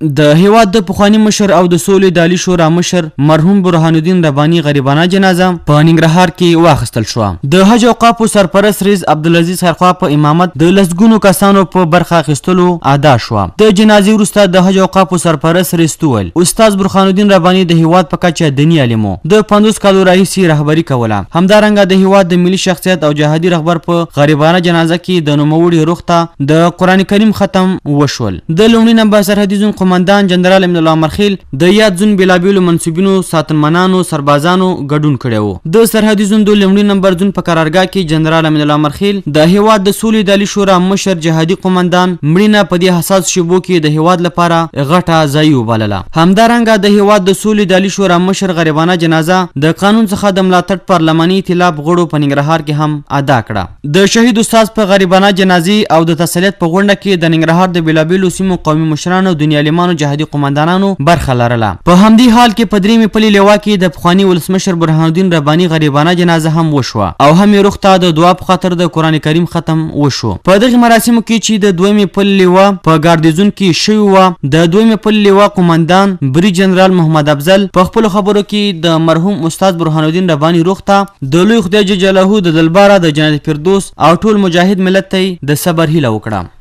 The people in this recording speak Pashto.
د هیواد د پخوانی مشر او د سولې دالی شورا مشر مرحوم برهان الدین ربانی غریبانه جنازه په ننګرهار کې واخیستل شو د حج او قاپو سرپرست رئیس عبدالعزیز خرخوا په امامت د لسګونو کسانو په برخه اخیستلو ادا شو د جنازې وروسته د حج او قاپو سرپرست رئیس تول استاد برهان الدین ربانی د هیواد په کچه دنی علمو د 50 کالو راهیسې رهبری کوله همدارنګه د هیواد د ملي شخصیت او جهادي رهبر په غریبانه جنازه کې د نوموړي روخته د قران کریم ختم وشول د لومړي نمبر سرحدي ځون قومندان جنرال امین الله مرخیل د یاد ځون بیلابیلو منصبینو ساتنمنانو سربازانو ګډون کړی وو د سرحدي ځون د لومړي نمبر ځون په قرارګاه کې جنرال امین الله مرخیل د هیواد د سولې د شورا مشر جهادي قومندان مړینه په دې حساس شیبو کې د هیواد لپاره غټه ځای وبلله همدارنګه د هیواد د سولې د شورا مشر غریبانه جنازه د قانون څخه د ملاتړ پارلماني ائتلاف غړو په ننګرهار کې هم ادا کړه د شهید استاد په غریبانه جنازي او د تسلیت په غونډه کې د ننګرهار د بیلابیلو سیمو قومي مشرانو دنیا عالمانو جهادي قومندانانو برخه لرله په همدې حال کې په درېمې پلې لیوا کې د پخواني ولسمشر برهان الدین رباني غریبانه جنازه هم وشوه او هم یې روغ ته د دعا په خاطر د قران کریم ختم وشو په دغه مراسمو کې چې د دویمې پلې لیوا په ګاردیزون کې شوی و د دویمې پلې لیوا قومندان بری جنرال محمد افضل په خپل خبرو کې د مرحوم استاد برهان الدین رباني روغ ته د لوی خدای جل جلاله د دلباره د جنت فردوس او ټول مجاهد ملت ته د صبر هیله وکړه